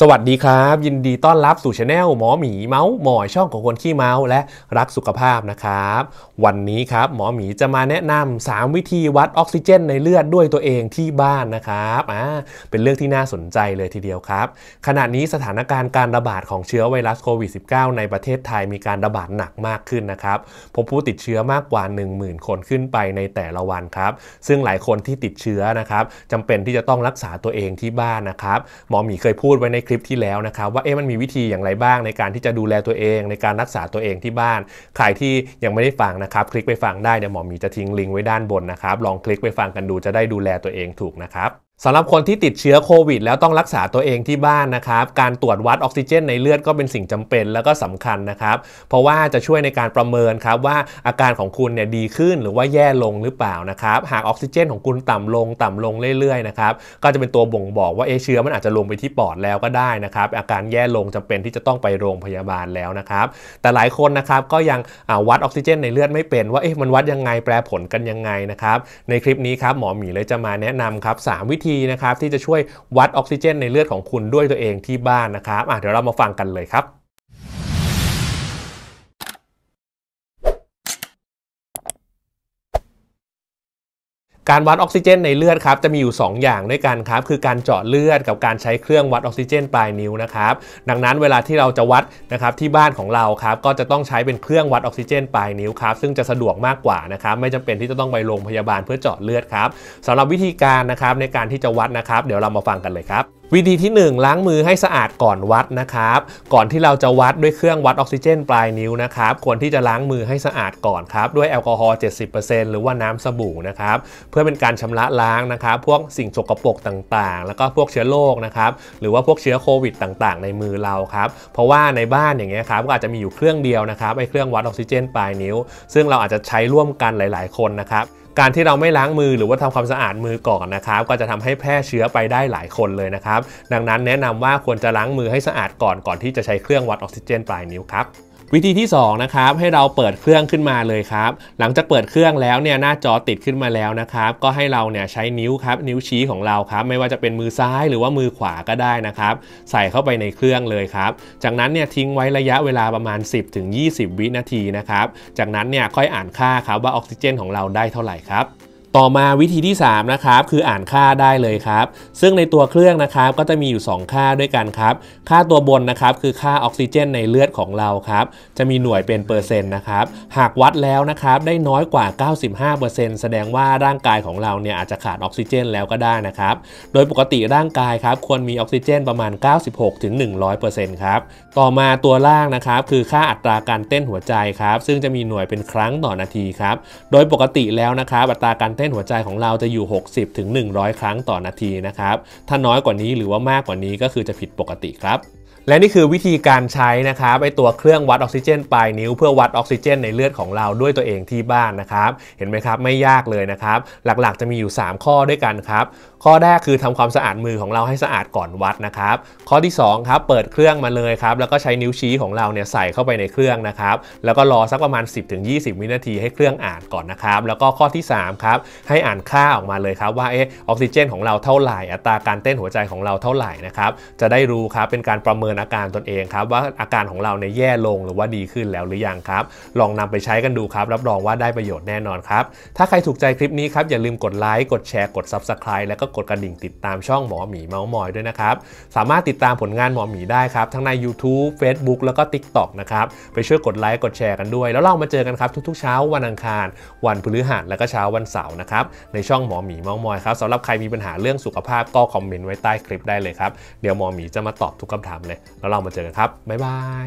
สวัสดีครับ ยินดีต้อนรับสู่ช a แนลหมอหมีเมาส์หมอยช่องของคนขี้เมาส์และรักสุขภาพนะครับ วันนี้ครับหมอหมีจะมาแนะนำ 3 วิธีวัดออกซิเจนในเลือดด้วยตัวเองที่บ้านนะครับอ่าเป็นเรื่องที่น่าสนใจเลยทีเดียวครับขณะนี้สถานการณ์การระบาดของเชื้อไวรัสโควิด -19 ในประเทศไทยมีการระบาดหนักมากขึ้นนะครับพบผู้ติดเชื้อมากกว่า 10,000 คนขึ้นไปในแต่ละวันครับ ซึ่งหลายคนที่ติดเชื้อนะครับจำเป็นที่จะต้องรักษาตัวเองที่บ้านนะครับหมอหมีเคยพูดไว้ในคลิปที่แล้วนะครับว่าเอ๊ะมันมีวิธีอย่างไรบ้างในการที่จะดูแลตัวเอง ในการรักษาตัวเองที่บ้านใครที่ยังไม่ได้ฟังนะครับ คลิกไปฟังได้เดี๋ยวหมอมีจะทิ้งลิงก์ไว้ด้านบนนะครับลองคลิกไปฟังกันดูจะได้ดูแลตัวเองถูกนะครับสำหรับคนที่ติดเชื้อโควิดแล้วต้องรักษาตัวเองที่บ้านนะครับ การตรวจวัดออกซิเจนในเลือดก็เป็นสิ่งจำเป็นแล้วก็สำคัญนะครับเพราะว่าจะช่วยในการประเมินครับว่าอาการของคุณเนี่ยดีขึ้น หรือว่าแย่ลงหรือเปล่านะครับ หากออกซิเจน ของคุณต่ำลงต่ำลงเรื่อยๆนะครับก็จะเป็นตัวบ่งบอกว่า เอเชื้อมันอาจจะลงไปที่ปอดแล้วก็ได้นะครับอาการแย่ลงจำเป็นที่จะต้องไปโรงพยาบาลแล้วนะครับแต่หลายคนนะครับก็ยังวัดออกซิเจน ในเลือดไม่เป็น ว่าเอ๊ะมันวัดยังไงแปรผลกันยังไงนะครับในคลิปนี้ครับหมอหมีเลยจะมาแนะนำครับ3วิธีีนะครับที่จะช่วยวัดออกซิเจนในเลือดของคุณด้วยตัวเองที่บ้านนะครับเดี๋ยวเรามาฟังกันเลยครับการวัดออกซิเจนในเลือดครับ จะมีอยู่ 2 อย่างด้วยกันครับ คือการเจาะเลือดกับการใช้เครื่องวัดออกซิเจนปลายนิ้วนะครับดังนั้นเวลาที่เราจะวัดนะครับที่บ้านของเราครับก็จะต้องใช้เป็นเครื่องวัดออกซิเจนปลายนิ้วครับซึ่งจะสะดวกมากกว่านะครับไม่จำเป็นที่จะต้องไปโรงพยาบาลเพื่อเจาะเลือดครับสำหรับวิธีการนะครับในการที่จะวัดนะครับเดี๋ยวเรามาฟังกันเลยครับวิธีที่ 1 ล้างมือให้สะอาดก่อนวัดนะครับ ก่อนที่เราจะวัดด้วยเครื่องวัดออกซิเจนปลายนิ้วนะครับ ควรที่จะล้างมือให้สะอาดก่อน ครับด้วยแอลกอฮอล์70%หรือว่าน้ำสบู่นะครับ เพื่อเป็นการชำระล้างนะครับ พวกสิ่งสกปรกต่างๆ แล้วก็พวกเชื้อโรคนะครับ หรือว่าพวกเชื้อโควิดต่างๆในมือเราครับเพราะว่าในบ้านอย่างเงี้ยครับก็อาจจะมีอยู่เครื่องเดียวนะครับไอ้เครื่องวัดออกซิเจนปลายนิ้ว ซึ่งเราอาจจะใช้ร่วมกันหลาย ๆ คนนะครับการที่เราไม่ล้างมือหรือว่าทำความสะอาดมือก่อนนะครับ ก็จะทำให้แพร่เชื้อไปได้หลายคนเลยนะครับ ดังนั้นแนะนำว่าควรจะล้างมือให้สะอาดก่อนก่อนที่จะใช้เครื่องวัดออกซิเจนปลายนิ้วครับวิธีที่ 2 นะครับให้เราเปิดเครื่องขึ้นมาเลยครับหลังจากเปิดเครื่องแล้วเนี่ยหน้าจอติดขึ้นมาแล้วนะครับก็ให้เราเนี่ยใช้นิ้วครับนิ้วชี้ของเราครับไม่ว่าจะเป็นมือซ้ายหรือว่ามือขวาก็ได้นะครับ ใส่เข้าไปในเครื่องเลยครับจากนั้นเนี่ยทิ้งไว้ระยะเวลาประมาณ 10-20ถึง20วินาทีนะครับ จากนั้นเนี่ยค่อยอ่านค่าครับว่าออกซิเจนของเราได้เท่าไหร่ครับต่อมาวิธีที่3นะครับคืออ่านค่าได้เลยครับ ซึ่งในตัวเครื่องนะครับก็จะมีอยู่ 2 ค่าด้วยกันครับ ค่าตัวบนนะครับ คือค่าออกซิเจนในเลือดของเราครับจะมีหน่วยเป็นเปอร์เซ็นต์นะครับ หากวัดแล้วนะครับ ได้น้อยกว่า 95%แสดงว่าร่างกายของเราเนี่ยอาจจะขาดออกซิเจนแล้วก็ได้นะครับ โดยปกติร่างกายครับควรมีออกซิเจนประมาณ 96-100%ครับ ต่อมาตัวล่างนะครับคือค่าอัตราการเต้นหัวใจครับซึ่งจะมีหน่วยเป็นครั้งต่อนาทีครับโดยปกติแล้วนะครับอัตราการเต้นต้นหัวใจของเราจะอยู่ 60-100ถึงครั้งต่อนาทีนะครับ ถ้าน้อยกว่านี้หรือว่ามากกว่านี้ก็คือจะผิดปกติครับและนี่คือวิธีการใช้นะครับไอตัวเครื่องวัดออกซิเจนปลายนิ้วเพื่อวัดออกซิเจน ในเลือดของเราด้วยตัวเองที่บ้านนะครับ เห็นไหมครับไม่ยากเลยนะครับหลักๆจะมีอยู่ 3 ข้อด้วยกันครับข้อแรกคือทำความสะอาดมือของเราให้สะอาดก่อนวัดนะครับข้อที่2ครับเปิดเครื่องมาเลยครับแล้วก็ใช้นิ้วชี้ของเราเนี่ยใส่เข้าไปในเครื่องนะครับแล้วก็รอสักประมาณ 10-20วินาทีให้เครื่องอ่านก่อนนะครับ แล้วก็ข้อที่3ครับให้อ่านค่าออกมาเลยครับว่าเออออกซิเจน ของเราเท่าไหร่ อัตราการเต้นหัวใจของเราเท่าไหร่นะครับจะได้รู้ครับเป็นการประเมินนอาการตนเองครับว่าอาการของเราเนี่ยแย่ลงหรือว่าดีขึ้นแล้วหรือยังครับ ลองนำไปใช้กันดูครับ รับรองว่าได้ประโยชน์แน่นอนครับ ถ้าใครถูกใจคลิปนี้ครับ อย่าลืมกดไลค์กดแชร์กด Subscribe แล้วก็กดกระดิ่งติดตามช่องหมอหมีเมาส์มอยด้วยนะครับ สามารถติดตามผลงานหมอหมีได้ครับ ทั้งใน YouTube Facebook แล้วก็ t i k t o กนะครับ ไปช่วยกดไลค์กดแชร์กันด้วย แล้วเรา มาเจอกันครับทุก ๆ เช้า วันอังคาร วันพฤหัสแล้วก็เช้าวันเสาร์นะครับในช่องหมอหมีเมาส์มอยครับสำหรับใครมีปัญหาเรื่องสุขภาพก็คอมเมนต์ไว้ใต้คลิปได้เลยครับเดี๋ยวหมอหมีจะมาตอบทุกคาถามเลยแล้วเรามาเจอกันครับ บ๊ายบาย